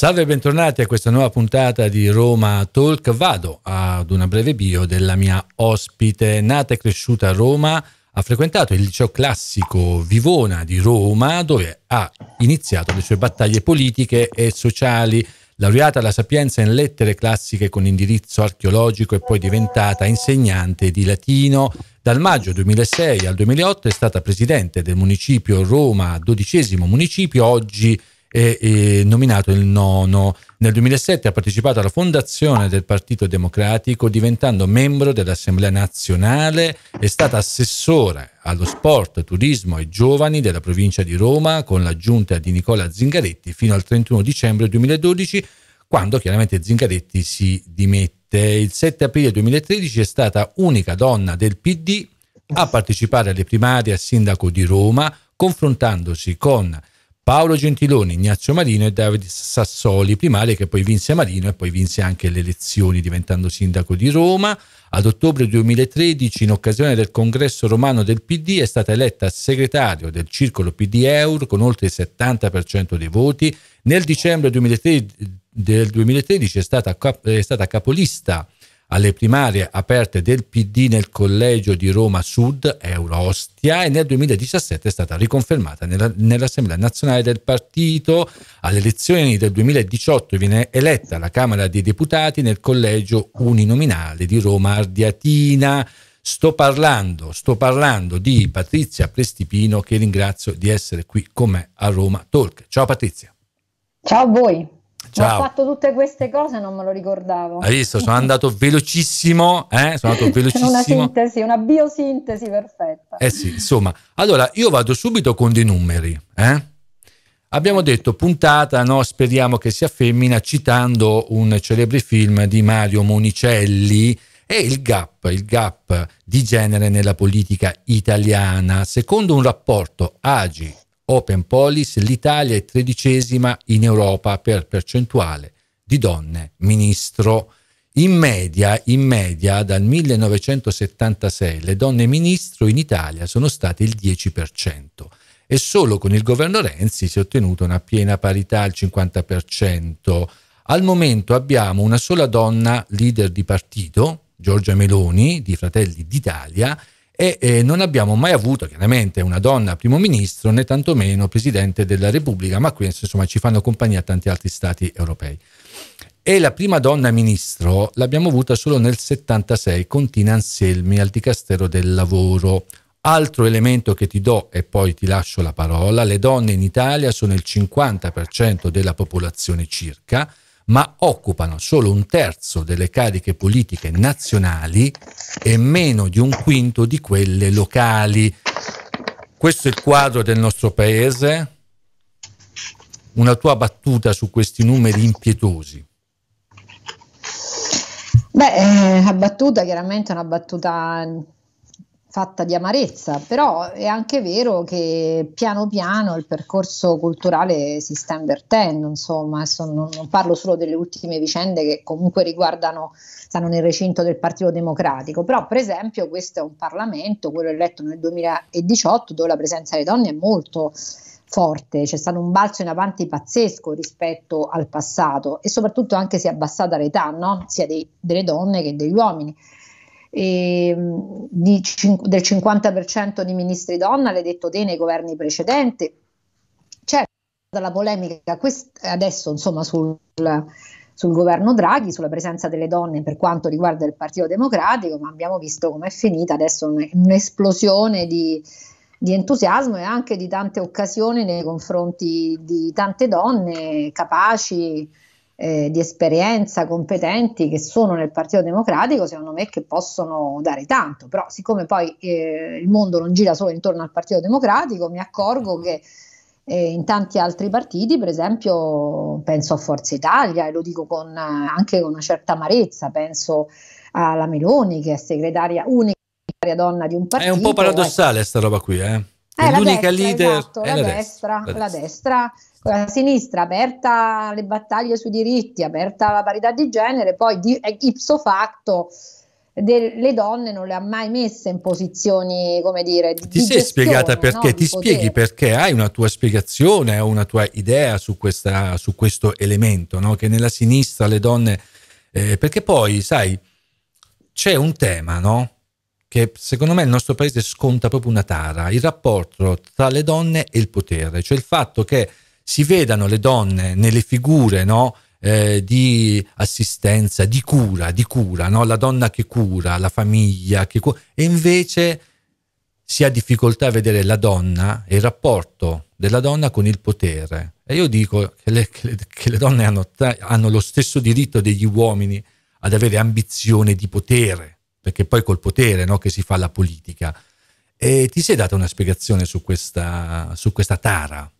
Salve e bentornati a questa nuova puntata di Roma Talk. Vado ad una breve bio della mia ospite, nata e cresciuta a Roma, ha frequentato il liceo classico Vivona di Roma, dove ha iniziato le sue battaglie politiche e sociali. Laureata alla Sapienza in lettere classiche con indirizzo archeologico e poi diventata insegnante di latino, dal maggio 2006 al 2008 è stata presidente del municipio Roma, dodicesimo municipio, oggi e, e nominato il nono. Nel 2007 ha partecipato alla fondazione del Partito Democratico diventando membro dell'Assemblea nazionale, è stata assessora allo sport, turismo e giovani della provincia di Roma con l'aggiunta di Nicola Zingaretti fino al 31 dicembre 2012 quando chiaramente Zingaretti si dimette. Il 7 aprile 2013 è stata unica donna del PD a partecipare alle primarie a sindaco di Roma confrontandosi con Paolo Gentiloni, Ignazio Marino e Davide Sassoli, primaria che poi vinse Marino e poi vinse anche le elezioni diventando sindaco di Roma. Ad ottobre 2013, in occasione del congresso romano del PD, è stata eletta segretario del circolo PD EUR con oltre il 70% dei voti. Nel dicembre 2013, del 2013 è stata, cap- è stata capolista alle primarie aperte del PD nel collegio di Roma Sud, Eurostia, e nel 2017 è stata riconfermata nell'Assemblea nazionale del partito. Alle elezioni del 2018 viene eletta alla Camera dei Deputati nel collegio uninominale di Roma Ardiatina. Sto parlando, sto parlando di Patrizia Prestipino che ringrazio di essere qui con me a Roma Talk. Ciao Patrizia. Ciao a voi. Ciao. Ho fatto tutte queste cose, non me lo ricordavo. Hai visto? Sono andato velocissimo, eh? Sono andato velocissimo. una sintesi, una biosintesi perfetta. Eh sì, insomma. Allora, io vado subito con dei numeri, eh? Abbiamo detto puntata, no? speriamo che sia femmina, citando un celebre film di Mario Monicelli e il gap, il gap di genere nella politica italiana. Secondo un rapporto AGI Open Police, l'Italia è tredicesima in Europa per percentuale di donne ministro. In media, in media, dal 1976 le donne ministro in Italia sono state il 10% e solo con il governo Renzi si è ottenuta una piena parità al 50%. Al momento abbiamo una sola donna leader di partito, Giorgia Meloni di Fratelli d'Italia, e eh, non abbiamo mai avuto chiaramente una donna primo ministro né tantomeno presidente della Repubblica, ma questo insomma ci fanno compagnia tanti altri stati europei. E la prima donna ministro l'abbiamo avuta solo nel 76 con Tina Anselmi al Dicastero del Lavoro. Altro elemento che ti do e poi ti lascio la parola, le donne in Italia sono il 50% della popolazione circa, ma occupano solo un terzo delle cariche politiche nazionali e meno di un quinto di quelle locali. Questo è il quadro del nostro paese. Una tua battuta su questi numeri impietosi. Beh, eh, la battuta chiaramente è una battuta fatta di amarezza, però è anche vero che piano piano il percorso culturale si sta invertendo, insomma, non, non parlo solo delle ultime vicende che comunque riguardano, stanno nel recinto del Partito Democratico, però per esempio questo è un Parlamento, quello eletto nel 2018, dove la presenza delle donne è molto forte, c'è stato un balzo in avanti pazzesco rispetto al passato e soprattutto anche si è abbassata l'età, no? sia dei, delle donne che degli uomini eh, di, del 50% di ministri donna, l'hai detto te nei governi precedenti. C'è certo, la polemica quest- adesso insomma sul, sul governo Draghi, sulla presenza delle donne per quanto riguarda il Partito Democratico, ma abbiamo visto com'è finita adesso un'esplosione di, di entusiasmo e anche di tante occasioni nei confronti di tante donne capaci eh, di esperienza competenti che sono nel Partito Democratico, secondo me che possono dare tanto, però siccome poi eh, il mondo non gira solo intorno al Partito Democratico, mi accorgo che eh, in tanti altri partiti, per esempio penso a Forza Italia e lo dico con, anche con una certa amarezza, penso alla Meloni che è segretaria unica donna di un partito. È un po' ecco. paradossale questa roba qui, eh? È, l'unica destra, leader. Esatto, la, la destra, destra. La destra con la sinistra aperta alle battaglie sui diritti, aperta alla parità di genere, poi di, ipso facto de, le donne non le ha mai messe in posizioni, come dire, di Ti sei gestione, spiegata perché, no? ti potere. spieghi perché, hai una tua spiegazione, una tua idea su, questa, su questo elemento, no? che nella sinistra le donne... Eh, perché poi, sai, c'è un tema, no? che secondo me il nostro paese sconta proprio una tara, il rapporto tra le donne e il potere, cioè il fatto che si vedano le donne nelle figure no? eh, di assistenza, di cura, di cura, no? la donna che cura, la famiglia che cura, e invece si ha difficoltà a vedere la donna e il rapporto della donna con il potere. E io dico che le, che le, che le donne hanno, hanno lo stesso diritto degli uomini ad avere ambizione di potere, perché poi col potere no, che si fa la politica. E ti sei data una spiegazione su questa, su questa tara?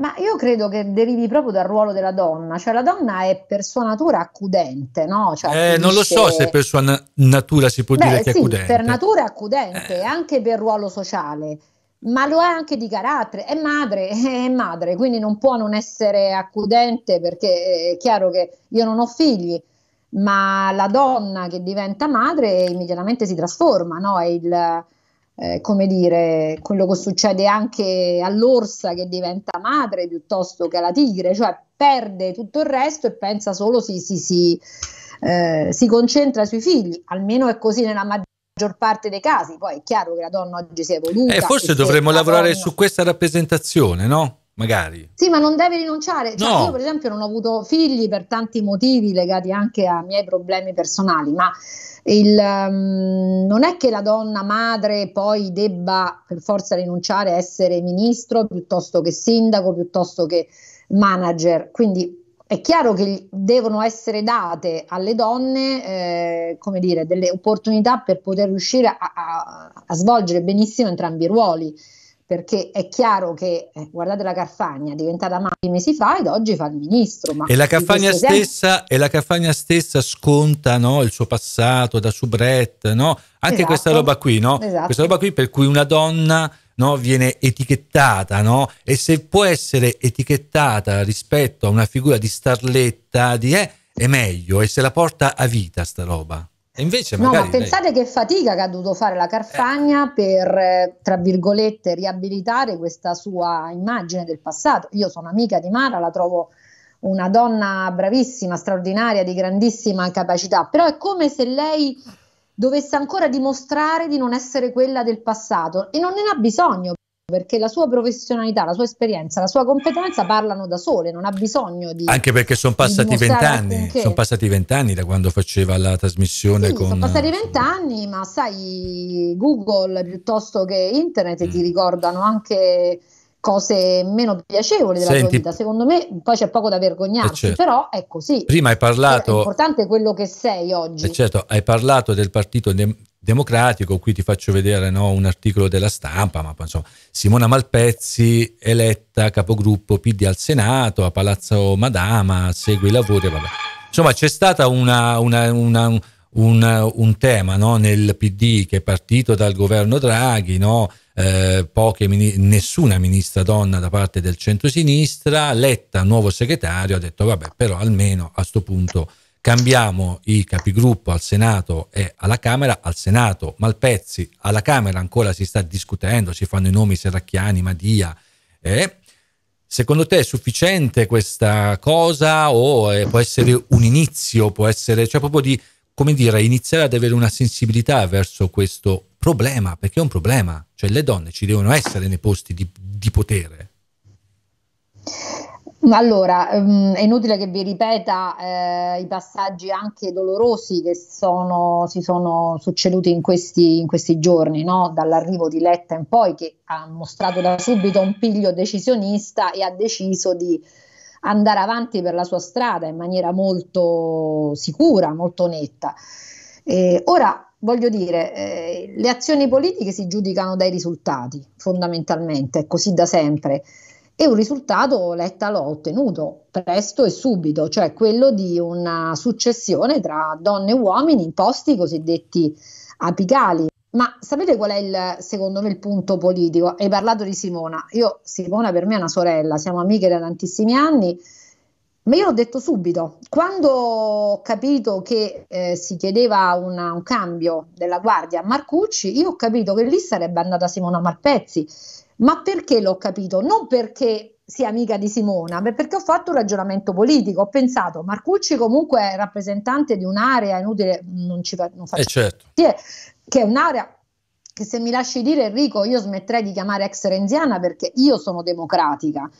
Ma io credo che derivi proprio dal ruolo della donna, cioè la donna è per sua natura accudente, no? Cioè, eh, non lo so se per sua na- natura si può Beh, dire che sì, è accudente. Per natura è accudente, eh. anche per ruolo sociale, ma lo è anche di carattere, è madre, è madre, quindi non può non essere accudente perché eh, è chiaro che io non ho figli, ma la donna che diventa madre immediatamente si trasforma, no? È il eh, come dire, quello che succede anche all'orsa che diventa madre piuttosto che alla tigre, cioè perde tutto il resto e pensa solo si, si, si, eh, si concentra sui figli, almeno è così nella maggior parte dei casi, poi è chiaro che la donna oggi si è evoluta. Eh, forse dovremmo lavorare donna... su questa rappresentazione, no? magari. Sì, ma non deve rinunciare. Cioè, Io, per esempio, non ho avuto figli per tanti motivi legati anche a miei problemi personali, ma il, um, non è che la donna madre poi debba per forza rinunciare a essere ministro piuttosto che sindaco, piuttosto che manager. Quindi è chiaro che devono essere date alle donne eh, come dire, delle opportunità per poter riuscire a, a, a svolgere benissimo entrambi i ruoli perché è chiaro che, eh, guardate la Carfagna, è diventata madre mesi fa ed oggi fa il ministro. e, la Carfagna stessa, e la Carfagna stessa sconta no, il suo passato da soubrette, no? anche esatto. questa roba qui, no? esatto. questa roba qui per cui una donna viene etichettata e se può essere etichettata rispetto a una figura di starletta, di, eh, è meglio e se la porta a vita sta roba. E invece no, ma pensate lei... che fatica che ha dovuto fare la Carfagna eh. per, eh, tra virgolette, riabilitare questa sua immagine del passato. Io sono amica di Mara, la trovo una donna bravissima, straordinaria, di grandissima capacità, però è come se lei dovesse ancora dimostrare di non essere quella del passato e non ne ha bisogno perché la sua professionalità, la sua esperienza, la sua competenza parlano da sole, non ha bisogno di... Anche perché sono passati vent'anni, sono passati vent'anni da quando faceva la trasmissione sì, con... Sono passati eh, vent'anni, ma sai, Google piuttosto che Internet mm. ti ricordano anche cose meno piacevoli della Senti, tua vita. Secondo me poi c'è poco da vergognarsi, eh, certo. però è così. Ecco, Prima hai cioè, parlato... È importante quello che sei oggi. Eh, certo, hai parlato del partito democratico. Qui ti faccio vedere no, un articolo della stampa, ma insomma, Simona Malpezzi, eletta capogruppo PD al Senato, a Palazzo Madama, segue i lavori. Vabbè. Insomma, c'è stato un, tema no, nel PD che è partito dal governo Draghi, no? eh, poche, nessuna ministra donna da parte del centrosinistra, Letta, nuovo segretario, ha detto vabbè però almeno a questo punto cambiamo i capigruppo al Senato e alla Camera, al Senato Malpezzi, alla Camera ancora si sta discutendo, si fanno i nomi Serracchiani, Madia. Eh? Secondo te è sufficiente questa cosa o è, eh, può essere un inizio, può essere, cioè proprio di, come dire, iniziare ad avere una sensibilità verso questo problema, perché è un problema, cioè le donne ci devono essere nei posti di, di potere. Allora, ehm, è inutile che vi ripeta eh, i passaggi anche dolorosi che sono, si sono succeduti in questi, in questi giorni, no? dall'arrivo di Letta in poi, che ha mostrato da subito un piglio decisionista e ha deciso di andare avanti per la sua strada in maniera molto sicura, molto netta. Eh, ora, voglio dire, eh, le azioni politiche si giudicano dai risultati, fondamentalmente, è così da sempre e un risultato Letta l'ho ottenuto presto e subito, cioè quello di una successione tra donne e uomini in posti cosiddetti apicali. Ma sapete qual è il, secondo me il punto politico? Hai parlato di Simona, io Simona per me è una sorella, siamo amiche da tantissimi anni, ma io l'ho detto subito, quando ho capito che eh, si chiedeva una, un cambio della guardia a Marcucci, io ho capito che lì sarebbe andata Simona Marpezzi ma perché l'ho capito? Non perché sia amica di Simona, ma perché ho fatto un ragionamento politico, ho pensato Marcucci comunque è rappresentante di un'area inutile, non ci non faccio eh certo. che è un'area che se mi lasci dire Enrico io smetterei di chiamare ex renziana perché io sono democratica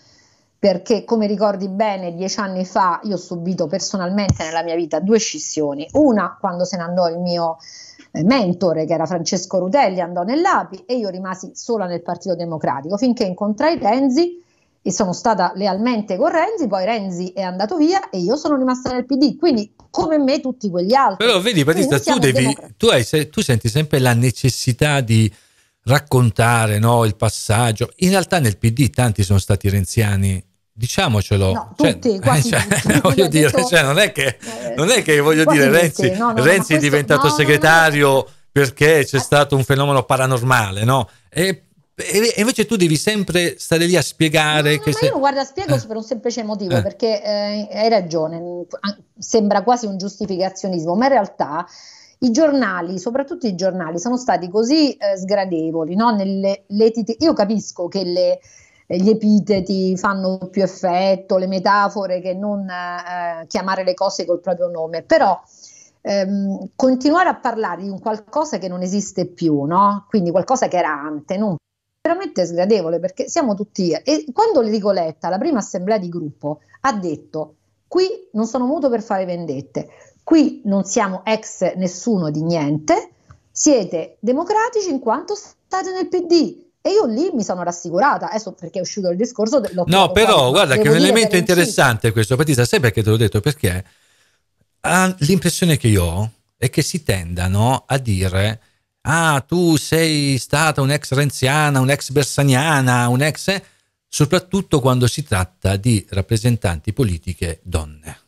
perché come ricordi bene dieci anni fa io ho subito personalmente nella mia vita due scissioni, una quando se ne andò il mio eh, mentore che era Francesco Rutelli andò nell'API e io rimasi sola nel Partito Democratico finché incontrai Renzi e sono stata lealmente con Renzi, poi Renzi è andato via e io sono rimasta nel PD, quindi come me tutti quegli altri. Però vedi Batista, tu, devi, tu, hai, tu, senti sempre la necessità di raccontare no, il passaggio, in realtà nel PD tanti sono stati renziani Diciamocelo. No, tutti, cioè, quasi cioè, tutti. Voglio dire, detto, cioè, non è che, eh, non è che voglio dire, Renzi, no, no, no, Renzi è diventato segretario perché c'è stato un fenomeno paranormale, no? E, e, invece tu devi sempre stare lì a spiegare. No, che se... Io guarda, spiego eh. per un semplice motivo, eh. perché eh, hai ragione, sembra quasi un giustificazionismo, ma in realtà i giornali, soprattutto i giornali, sono stati così eh, sgradevoli, no? Nelle, le, io capisco che le eh, gli epiteti fanno più effetto, le metafore che non eh, chiamare le cose col proprio nome, però ehm, continuare a parlare di un qualcosa che non esiste più, no? quindi qualcosa che era ante, non veramente sgradevole perché siamo tutti e quando Rigoletta, la prima assemblea di gruppo, ha detto qui non sono muto per fare vendette, qui non siamo ex nessuno di niente, siete democratici in quanto state nel PD, e io lì mi sono rassicurata, adesso perché è uscito il discorso. no, però qua, guarda che è un elemento interessante questo, Patrizia, sai perché te l'ho detto? Perché ah, l'impressione che io ho è che si tendano a dire, ah tu sei stata un'ex renziana, un'ex bersaniana, un'ex... soprattutto quando si tratta di rappresentanti politiche donne.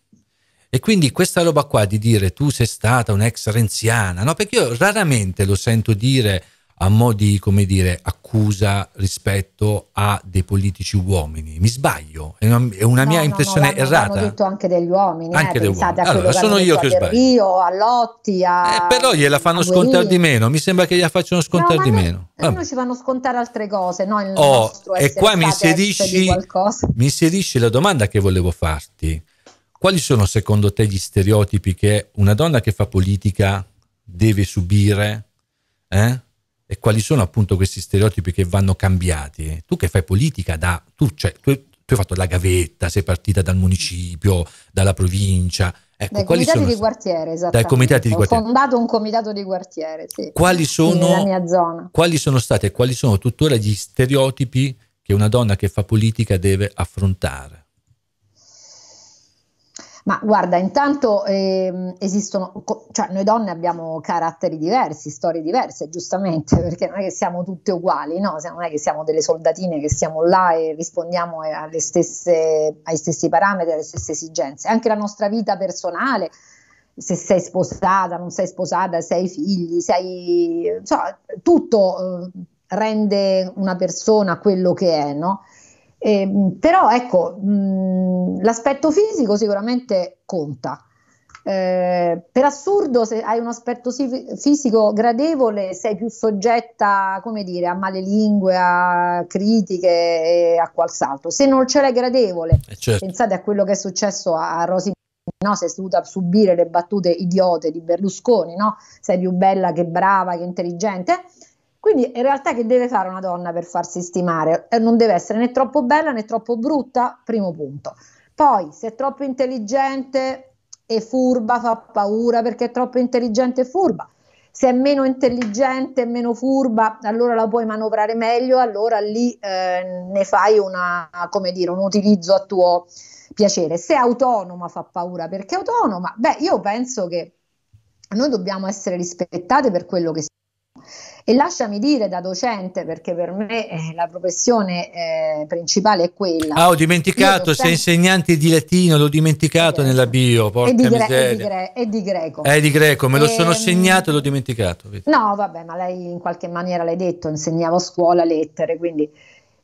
E quindi questa roba qua di dire tu sei stata un'ex renziana, no? Perché io raramente lo sento dire a mo' di, come dire, accusa rispetto a dei politici uomini. Mi sbaglio? È una, è una no, mia no, impressione no, errata? Hanno detto anche degli uomini. Anche eh, degli uomini. Allora, sono io che sbaglio. Rio, a Lotti, a... Eh, però gliela fanno scontare di meno. Mi sembra che gliela facciano scontare di eh, noi, meno. Noi ah. ci fanno scontare altre cose, no? Il oh, e qua mi inserisci, mi inserisci la domanda che volevo farti. Quali sono secondo te gli stereotipi che una donna che fa politica deve subire? Eh? e quali sono appunto questi stereotipi che vanno cambiati. Tu che fai politica da... Tu, cioè, tu, tu hai fatto la gavetta, sei partita dal municipio, dalla provincia, Ecco, dai comitati sono, di quartiere, Dai comitati di quartiere. Ho fondato un comitato di quartiere, sì. Quali sono, nella mia zona. Quali sono stati e quali sono tuttora gli stereotipi che una donna che fa politica deve affrontare? Ma guarda, intanto eh, esistono, cioè noi donne abbiamo caratteri diversi, storie diverse, giustamente, perché non è che siamo tutte uguali, no? non è che siamo delle soldatine che siamo là e rispondiamo eh, stesse, ai stessi parametri, alle stesse esigenze. Anche la nostra vita personale, se sei sposata, non sei sposata, se hai figli, sei, insomma, tutto eh, rende una persona quello che è, no? Eh, però ecco, mh, l'aspetto fisico sicuramente conta. Eh, per assurdo, se hai un aspetto fisico gradevole, sei più soggetta, come dire, a male lingue, a critiche e a quals'altro. Se non ce l'hai gradevole, eh, certo. pensate a quello che è successo a Rosy no? sei seduta a subire le battute idiote di Berlusconi, no? sei più bella che brava, che intelligente. Quindi in realtà che deve fare una donna per farsi stimare? Eh, non deve essere né troppo bella né troppo brutta, primo punto. Poi se è troppo intelligente e furba fa paura perché è troppo intelligente e furba. Se è meno intelligente e meno furba, allora la puoi manovrare meglio, allora lì eh, ne fai una, dire, un utilizzo a tuo piacere. Se è autonoma fa paura perché è autonoma, beh, io penso che noi dobbiamo essere rispettate per quello che siamo e lasciami dire da docente, perché per me eh, la professione eh, principale è quella. Ah, ho dimenticato, docente... sei insegnante di latino, l'ho dimenticato nella bio, porca e di, gre- e, di gre- e di greco. È eh, di greco, me lo e... sono ehm, segnato e l'ho dimenticato. No, vabbè, ma lei in qualche maniera l'hai detto, insegnavo a scuola lettere, quindi...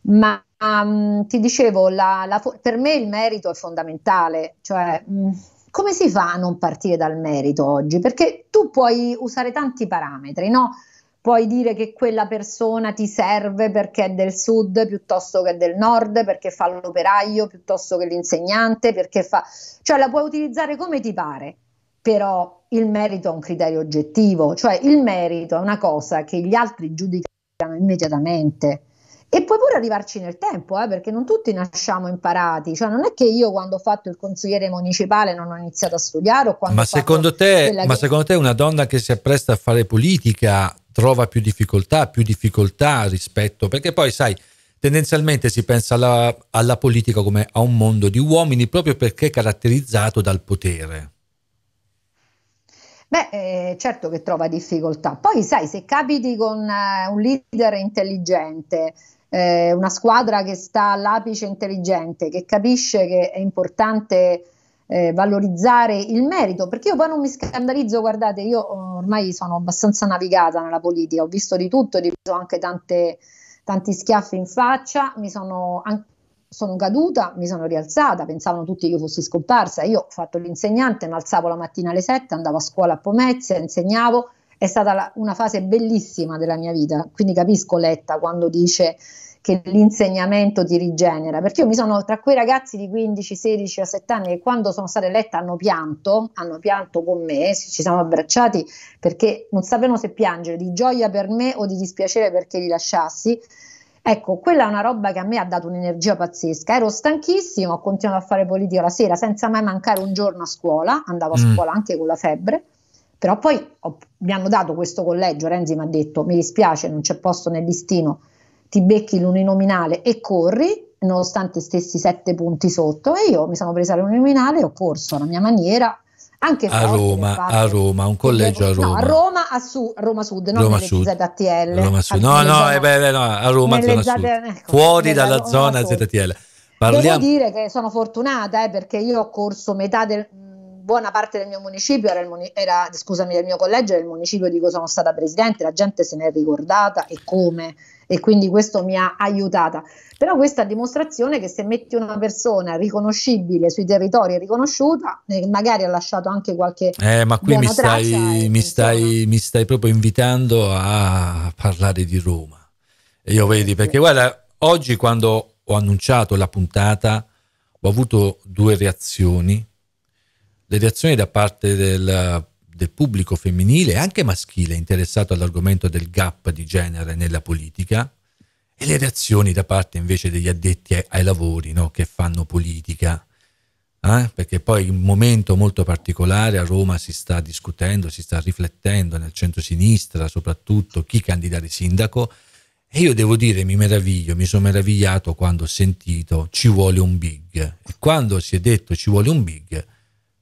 Ma um, ti dicevo, la, la, per me il merito è fondamentale, cioè... Mh, mm, come si fa a non partire dal merito oggi? Perché tu puoi usare tanti parametri, no? puoi dire che quella persona ti serve perché è del sud piuttosto che del nord, perché fa l'operaio piuttosto che l'insegnante, perché fa... cioè la puoi utilizzare come ti pare, però il merito è un criterio oggettivo, cioè il merito è una cosa che gli altri giudicano immediatamente. E puoi pure arrivarci nel tempo, eh, perché non tutti nasciamo imparati, cioè non è che io quando ho fatto il consigliere municipale non ho iniziato a studiare. ma, secondo te, ma che... secondo te una donna che si appresta a fare politica trova più difficoltà, più difficoltà rispetto, perché poi sai, tendenzialmente si pensa alla, alla, politica come a un mondo di uomini proprio perché è caratterizzato dal potere. Beh, eh, certo che trova difficoltà. Poi sai, se capiti con eh, un leader intelligente, eh, una squadra che sta all'apice intelligente, che capisce che è importante eh, valorizzare il merito, perché io poi non mi scandalizzo, guardate, io eh, ormai sono abbastanza navigata nella politica, ho visto di tutto, ho ripreso anche tante, tanti schiaffi in faccia, mi sono, sono caduta, mi sono rialzata, pensavano tutti che io fossi scomparsa, io ho fatto l'insegnante, mi alzavo la mattina alle 7, andavo a scuola a Pomezia, insegnavo, è stata la, una fase bellissima della mia vita, quindi capisco Letta quando dice che l'insegnamento ti rigenera, perché io mi sono tra quei ragazzi di 15, 16, 17 anni che quando sono state lette hanno pianto, hanno pianto con me, ci siamo abbracciati perché non sapevano se piangere di gioia per me o di dispiacere perché li lasciassi. Ecco, quella è una roba che a me ha dato un'energia pazzesca. Ero stanchissimo, ho continuato a fare politica la sera senza mai mancare un giorno a scuola, andavo a mm. scuola anche con la febbre, però poi ho, mi hanno dato questo collegio, Renzi mi ha detto mi dispiace non c'è posto nel listino, ti becchi l'uninominale e corri, nonostante stessi sette punti sotto, e io mi sono presa l'uninominale e ho corso alla mia maniera. Anche a Roma, a Roma, un collegio a Roma. No, a Roma, a su, Roma Sud, non Roma Sud. ZTL. Roma Sud. No, no, è eh, beh, no, a Roma zona Z... ecco, fuori dalla zona Sud. ZTL. Parliamo... Devo dire che sono fortunata eh, perché io ho corso metà del, buona parte del mio municipio era, muni- era, scusami, del mio collegio, era il municipio di cui sono stata presidente, la gente se n'è ricordata e come e quindi questo mi ha aiutata. Però questa dimostrazione che se metti una persona riconoscibile sui territori e riconosciuta, eh, magari ha lasciato anche qualche... Eh, ma qui mi stai, mi, stai, mi stai proprio invitando a parlare di Roma. Io vedi, perché guarda, oggi quando ho annunciato la puntata ho avuto due reazioni. Le reazioni da parte del del pubblico femminile e anche maschile interessato all'argomento del gap di genere nella politica e le reazioni da parte invece degli addetti ai, ai lavori no, che fanno politica. Eh? Perché poi in un momento molto particolare a Roma si sta discutendo, si sta riflettendo nel centro-sinistra soprattutto chi candidare sindaco e io devo dire mi meraviglio, mi sono meravigliato quando ho sentito ci vuole un big e quando si è detto ci vuole un big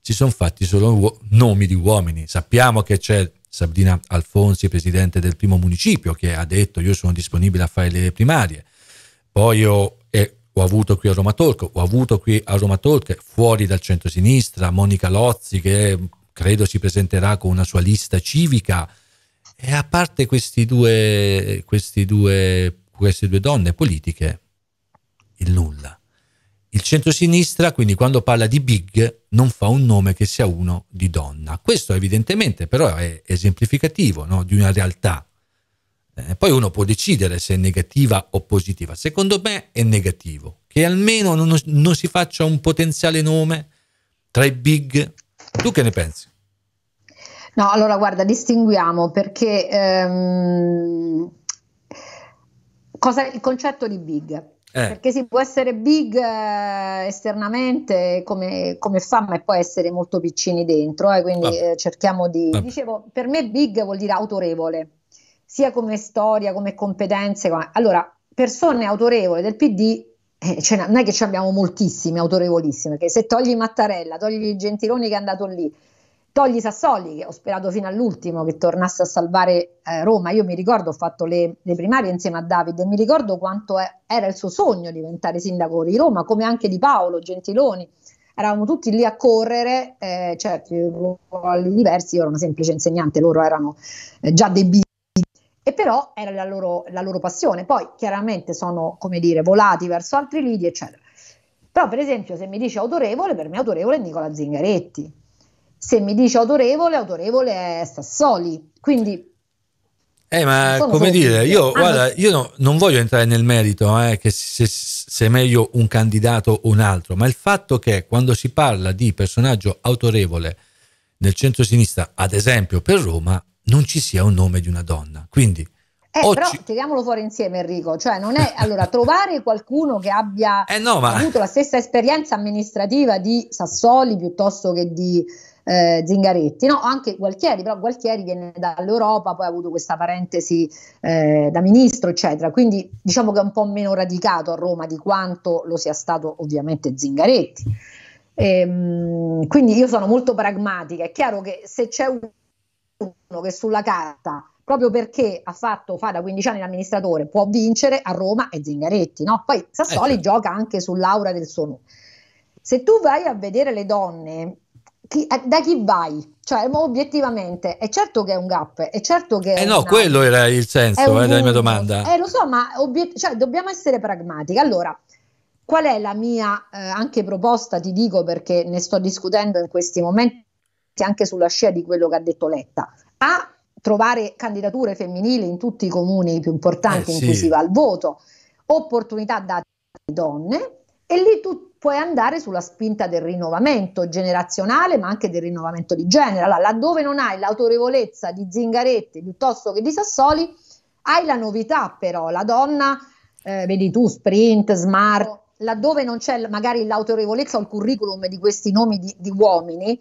si sono fatti solo uo- nomi di uomini. Sappiamo che c'è Sabrina Alfonsi, presidente del primo municipio, che ha detto io sono disponibile a fare le primarie. Poi ho, eh, ho avuto qui a Roma Talk, ho avuto qui a Roma Talk, fuori dal centro-sinistra, Monica Lozzi che mm, credo si presenterà con una sua lista civica. E a parte questi due, questi due, queste due donne politiche, il nulla. Il centrosinistra, quindi quando parla di big, non fa un nome che sia uno di donna. Questo evidentemente però è esemplificativo no? di una realtà. Eh, poi uno può decidere se è negativa o positiva. Secondo me è negativo. Che almeno non, non si faccia un potenziale nome tra i big. Tu che ne pensi? No, allora guarda, distinguiamo perché ehm, cosa, il concetto di big. Eh. Perché si può essere big eh, esternamente come, come fama e poi essere molto piccini dentro, eh, quindi eh, cerchiamo di... Vabbè. Dicevo, per me big vuol dire autorevole, sia come storia, come competenze. Come... Allora, persone autorevole del PD, eh, cioè, non è che ce ne abbiamo moltissime autorevolissime, perché se togli Mattarella, togli Gentiloni che è andato lì, Togli Sassoli, che ho sperato fino all'ultimo che tornasse a salvare eh, Roma. Io mi ricordo, ho fatto le, le primarie insieme a Davide, mi ricordo quanto è, eh, era il suo sogno diventare sindaco di Roma, come anche di Paolo Gentiloni. Eravamo tutti lì a correre, eh, certo, cioè, ruoli diversi, io ero una semplice insegnante, loro erano eh, già bimbi, e però era la loro, la loro, passione. Poi chiaramente sono, come dire, volati verso altri lidi, eccetera. Però per esempio se mi dice autorevole, per me autorevole è Nicola Zingaretti, se mi dice autorevole, autorevole è Sassoli. Quindi eh, ma come dire, io, ah, guarda, io no, non voglio entrare nel merito eh, che se, se, è meglio un candidato o un altro, ma il fatto che quando si parla di personaggio autorevole nel centro-sinistra, ad esempio per Roma, non ci sia un nome di una donna. Quindi, eh, però ci... tiriamolo fuori insieme Enrico, cioè non è allora trovare qualcuno che abbia eh no, ma... avuto la stessa esperienza amministrativa di Sassoli piuttosto che di eh, Zingaretti, no, anche Gualtieri, però Gualtieri viene dall'Europa, poi ha avuto questa parentesi eh, da ministro, eccetera, quindi diciamo che è un po' meno radicato a Roma di quanto lo sia stato ovviamente Zingaretti. E, ehm, quindi io sono molto pragmatica, è chiaro che se c'è uno che sulla carta proprio perché ha fatto, fa da 15 anni l'amministratore, può vincere a Roma e Zingaretti, no? Poi Sassoli eh. Certo. gioca anche sull'aura del suo nome. Se tu vai a vedere le donne chi, eh, da chi vai? Cioè, obiettivamente, è certo che è un gap, è certo che... Eh no, una, quello era il senso eh, della mia domanda. Eh, lo so, ma obiet- cioè, dobbiamo essere pragmatici. Allora, qual è la mia eh, anche proposta, ti dico perché ne sto discutendo in questi momenti anche sulla scia di quello che ha detto Letta, a trovare candidature femminili in tutti i comuni più importanti eh, in sì. cui si va al voto, opportunità date alle donne e lì tutti puoi andare sulla spinta del rinnovamento generazionale, ma anche del rinnovamento di genere. Allora, laddove non hai l'autorevolezza di Zingaretti piuttosto che di Sassoli, hai la novità però, la donna, eh, vedi tu, sprint, smart, laddove non c'è magari l'autorevolezza o il curriculum di questi nomi di, di uomini,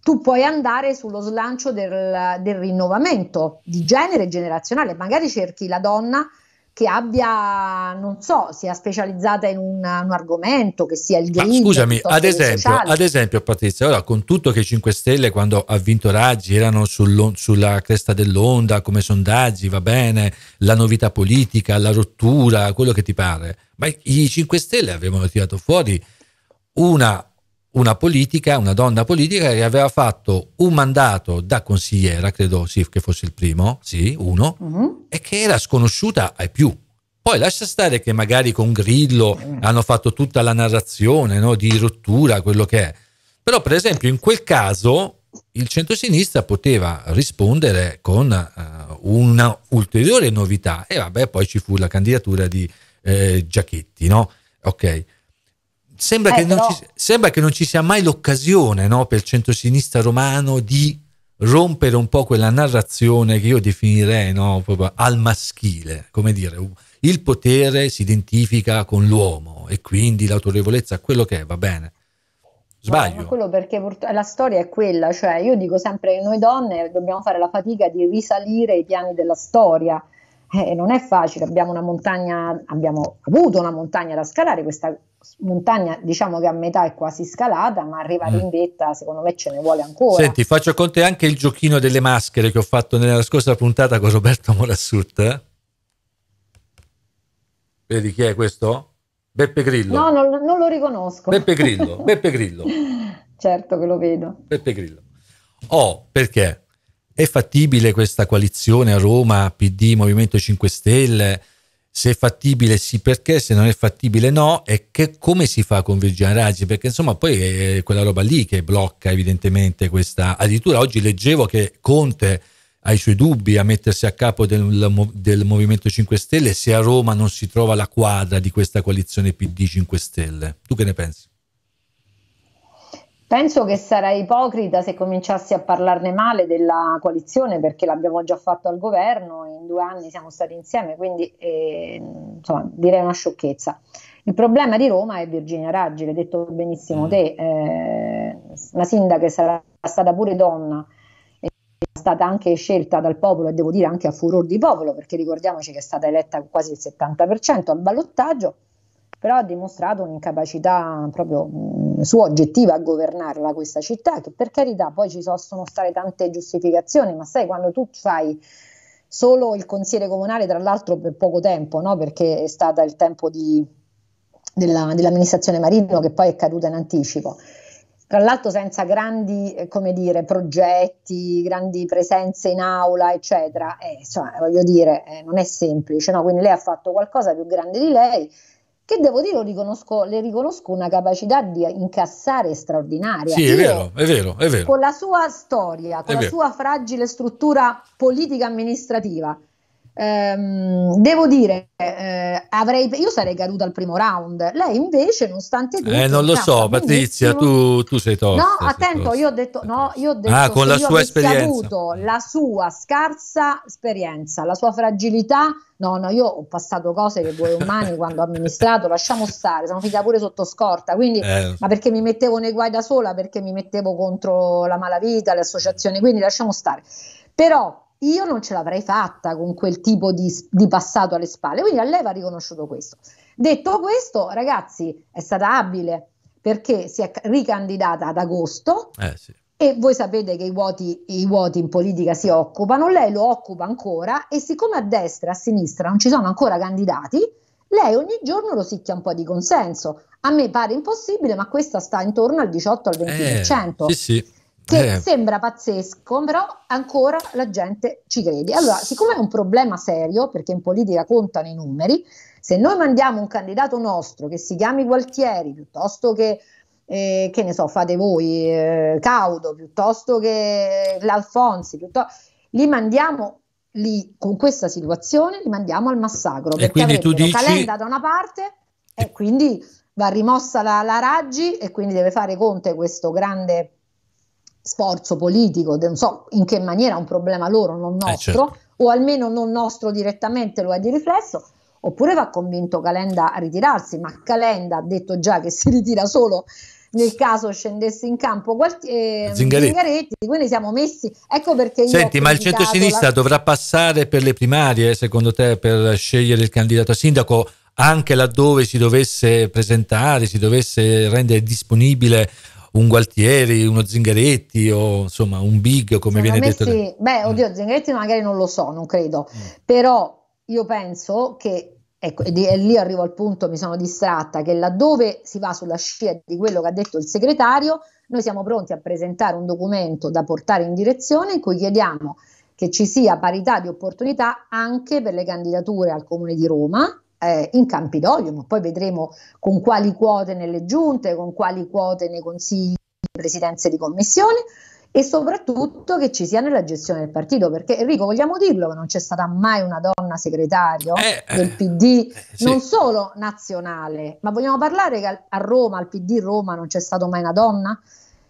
tu puoi andare sullo slancio del, del rinnovamento di genere generazionale, magari cerchi la donna che abbia, non so, sia specializzata in un, un argomento, che sia il green. scusami, ad esempio, ad esempio, Patrizia, ora con tutto che 5 Stelle quando ha vinto Raggi erano sulla cresta dell'onda come sondaggi, va bene, la novità politica, la rottura, quello che ti pare, ma i 5 Stelle avevano tirato fuori una una politica, una donna politica che aveva fatto un mandato da consigliera, credo sì, che fosse il primo, sì, uno, uh-huh. e che era sconosciuta ai più. Poi lascia stare che magari con Grillo mm. hanno fatto tutta la narrazione no, di rottura, quello che è. Però per esempio in quel caso il centrosinistra poteva rispondere con uh, una novità e vabbè poi ci fu la candidatura di eh, Giachetti, no? Ok sembra, eh, che però... ci, sembra, che non ci, sia mai l'occasione no, per il centrosinistra romano di rompere un po' quella narrazione che io definirei no, al maschile, come dire, il potere si identifica con l'uomo e quindi l'autorevolezza, quello che è, va bene. Sbaglio. No, quello perché la storia è quella, cioè io dico sempre che noi donne dobbiamo fare la fatica di risalire i piani della storia. Eh, non è facile, abbiamo una montagna, abbiamo avuto una montagna da scalare, questa montagna diciamo che a metà è quasi scalata, ma arrivare mm. in vetta secondo me ce ne vuole ancora. Senti, faccio con te anche il giochino delle maschere che ho fatto nella scorsa puntata con Roberto Morassut. Eh? Vedi chi è questo? Beppe Grillo. No, non, non lo riconosco. Beppe Grillo, Beppe Grillo. certo che lo vedo. Beppe Grillo. Oh, perché? È fattibile questa coalizione a Roma, PD, Movimento 5 Stelle? se è fattibile sì perché, se non è fattibile no, e che, come si fa a convergere raggi, perché insomma poi è quella roba lì che blocca evidentemente questa... Addirittura oggi leggevo che Conte ha i suoi dubbi a mettersi a capo del, del, Movimento 5 Stelle se a Roma non si trova la quadra di questa coalizione PD 5 Stelle. Tu che ne pensi? Penso che sarei ipocrita se cominciassi a parlarne male della coalizione perché l'abbiamo già fatto al governo, in due anni siamo stati insieme, quindi eh, insomma, direi una sciocchezza. Il problema di Roma è Virginia Raggi, l'hai detto benissimo mm. te, eh, una sindaca sarà stata pure donna, e è stata anche scelta dal popolo e devo dire anche a furor di popolo perché ricordiamoci che è stata eletta quasi il 70% al ballottaggio però ha dimostrato un'incapacità proprio mm, sua oggettiva a governarla questa città, che per carità poi ci possono stare tante giustificazioni, ma sai quando tu fai solo il consigliere comunale, tra l'altro per poco tempo, no? perché è stato il tempo di, della, dell'amministrazione Marino che poi è caduta in anticipo. Tra l'altro senza grandi eh, come dire, progetti, grandi presenze in aula, eccetera. Eh, cioè, voglio dire, eh, non è semplice. No? Quindi lei ha fatto qualcosa più grande di lei, che devo dire riconosco, le riconosco una capacità di incassare straordinaria. Sì, è vero, è vero, è vero. Con la sua storia, con è la vero. sua fragile struttura politica amministrativa, Ehm, devo dire, eh, avrei, io sarei caduta al primo round. Lei invece, nonostante tutto, eh, non lo diciamo, so, Patrizia, tu, tu, sei tosta. No, attento, tosta. io ho detto, no, io ho ah, detto ah, con la sua esperienza. avuto la sua scarsa esperienza, la sua fragilità. No, no, io ho passato cose che voi umani quando ho amministrato, lasciamo stare, sono finita pure sotto scorta, quindi eh. ma perché mi mettevo nei guai da sola, perché mi mettevo contro la malavita, le associazioni, quindi lasciamo stare. Però io non ce l'avrei fatta con quel tipo di, di, passato alle spalle. Quindi a lei va riconosciuto questo. Detto questo, ragazzi, è stata abile perché si è ricandidata ad agosto. Eh sì. E voi sapete che i vuoti, i vuoti, in politica si occupano, lei lo occupa ancora e siccome a destra e a sinistra non ci sono ancora candidati, lei ogni giorno lo sicchia un po' di consenso. A me pare impossibile, ma questa sta intorno al 18-20%. Eh, sì, sì che eh. sembra pazzesco, però ancora la gente ci crede. Allora, siccome è un problema serio, perché in politica contano i numeri, se noi mandiamo un candidato nostro che si chiami Gualtieri piuttosto che eh, che ne so, fate voi, eh, Caudo piuttosto che l'Alfonsi, piuttosto, li mandiamo lì con questa situazione, li mandiamo al massacro. E quindi tu dici... Calenda da una parte e quindi va rimossa la, la Raggi e quindi deve fare Conte questo grande sforzo politico, non so in che maniera è un problema loro, non eh, nostro, eh certo. o almeno non nostro direttamente lo è di riflesso, oppure va convinto Calenda a ritirarsi, ma Calenda ha detto già che si ritira solo nel caso scendesse in campo eh, Zingaretti. Zingaretti. quindi siamo messi, ecco perché Senti, ma il centro-sinistra la... dovrà passare per le primarie, secondo te, per scegliere il candidato a sindaco, anche laddove si dovesse presentare, si dovesse rendere disponibile un Gualtieri, uno Zingaretti o insomma un Big come Secondo viene detto. Sì. Beh, mm. oddio, Zingaretti magari non lo so, non credo, mm. però io penso che Ecco, e, lì arrivo al punto, mi sono distratta, che laddove si va sulla scia di quello che ha detto il segretario, noi siamo pronti a presentare un documento da portare in direzione in cui chiediamo che ci sia parità di opportunità anche per le candidature al Comune di Roma eh, in Campidoglio, ma poi vedremo con quali quote nelle giunte, con quali quote nei consigli di presidenze di commissione e soprattutto che ci sia nella gestione del partito, perché Enrico vogliamo dirlo che non c'è stata mai una donna segretario eh, eh del PD, eh, sì. non solo nazionale, ma vogliamo parlare che a Roma, al PD Roma non c'è stata mai una donna?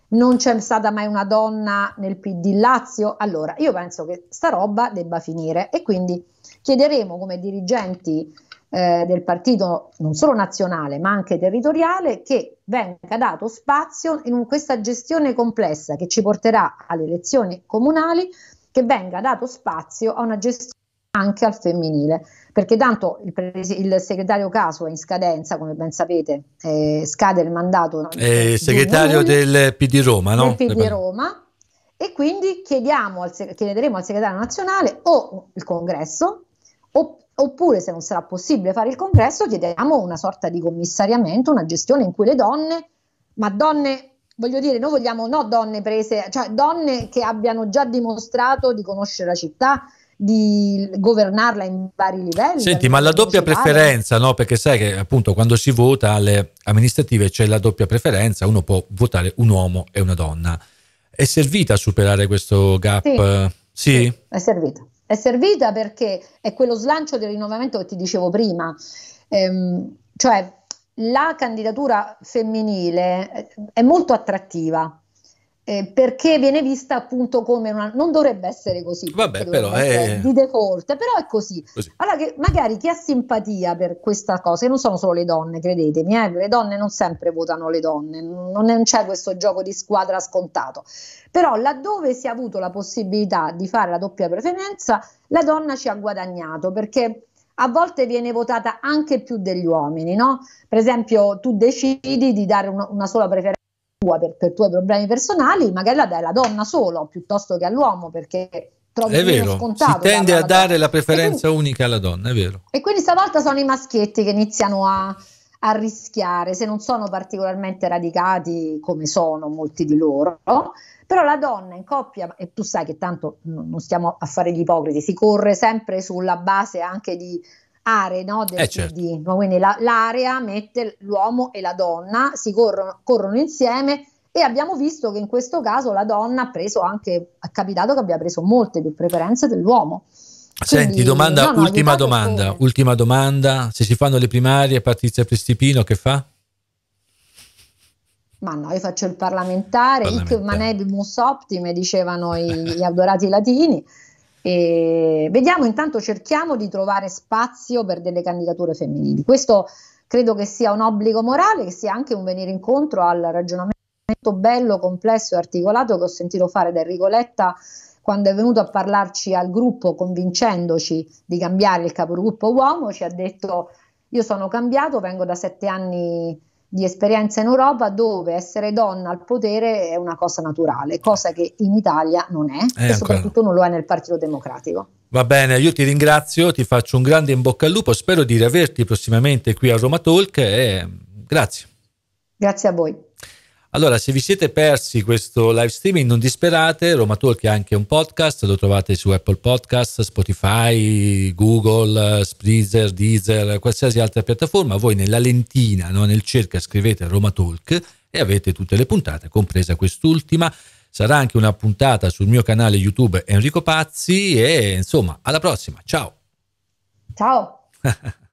Non c'è stata mai una donna nel PD Lazio? Allora, io penso che sta roba debba finire e quindi chiederemo come dirigenti eh, del partito non solo nazionale ma anche territoriale che venga dato spazio in un, questa gestione complessa che ci porterà alle elezioni comunali, che venga dato spazio a una gestione anche al femminile, perché tanto il, pres- il, segretario Caso è in scadenza, come ben sapete, eh, scade il mandato. È eh, segretario Nuri, del PD Roma, no? Del PD Roma. E quindi al chiederemo al segretario nazionale o il congresso o Oppure, se non sarà possibile fare il congresso, chiediamo una sorta di commissariamento, una gestione in cui le donne, ma donne, voglio dire, noi vogliamo no donne prese, cioè donne che abbiano già dimostrato di conoscere la città, di governarla in vari livelli. Senti, ma la doppia preferenza, no? Perché sai che appunto quando si vota alle amministrative c'è la doppia preferenza, uno può votare un uomo e una donna. È servita a superare questo gap? Sì, sì? sì è servita. È servita perché è quello slancio del rinnovamento che ti dicevo prima. Ehm, cioè la candidatura femminile è molto attrattiva eh, perché viene vista appunto come una... non dovrebbe essere così, Vabbè, però è... Eh. di default, però è così. così. Allora che magari chi ha simpatia per questa cosa, e non sono solo le donne, credetemi, eh, le donne non sempre votano le donne, non c'è questo gioco di squadra scontato, però laddove si è avuto la possibilità di fare la doppia preferenza, la donna ci ha guadagnato perché a volte viene votata anche più degli uomini, no? Per esempio tu decidi di dare una sola preferenza tua per, per i tuoi problemi personali, magari la dai alla donna solo piuttosto che all'uomo perché trovi è vero, scontato. Si tende a dare donna. la preferenza quindi, unica alla donna, è vero. E quindi stavolta sono i maschietti che iniziano a, a rischiare, se non sono particolarmente radicati come sono molti di loro, però la donna in coppia, e tu sai che tanto non stiamo a fare gli ipocriti, si corre sempre sulla base anche di aree no, del eh, certo. PD, quindi la, l'area mette l'uomo e la donna, si corrono, corrono insieme e abbiamo visto che in questo caso la donna ha preso anche, è capitato che abbia preso molte più preferenze dell'uomo. Senti, domanda, no, ultima domanda, come... ultima domanda, se si fanno le primarie Patrizia Prestipino che fa? Ma no, io faccio il parlamentare, parlamentare. hic manebimus optime, dicevano i, gli adorati latini. E vediamo, intanto cerchiamo di trovare spazio per delle candidature femminili. Questo credo che sia un obbligo morale, che sia anche un venire incontro al ragionamento bello, complesso e articolato che ho sentito fare da Enrico Letta quando è venuto a parlarci al gruppo convincendoci di cambiare il capogruppo uomo, ci ha detto io sono cambiato, vengo da sette anni di esperienza in Europa dove essere donna al potere è una cosa naturale, cosa che in Italia non è eh, e soprattutto non lo è nel Partito Democratico. Va bene, io ti ringrazio, ti faccio un grande in bocca al lupo, spero di riaverti prossimamente qui a Roma Talk e grazie. Grazie a voi. Allora, se vi siete persi questo live streaming, non disperate, Roma Talk è anche un podcast, lo trovate su Apple Podcast, Spotify, Google, Spreezer, Deezer, qualsiasi altra piattaforma. Voi nella lentina, no? nel cerca, scrivete Roma Talk e avete tutte le puntate, compresa quest'ultima. Sarà anche una puntata sul mio canale YouTube Enrico Pazzi e insomma, alla prossima. Ciao. Ciao.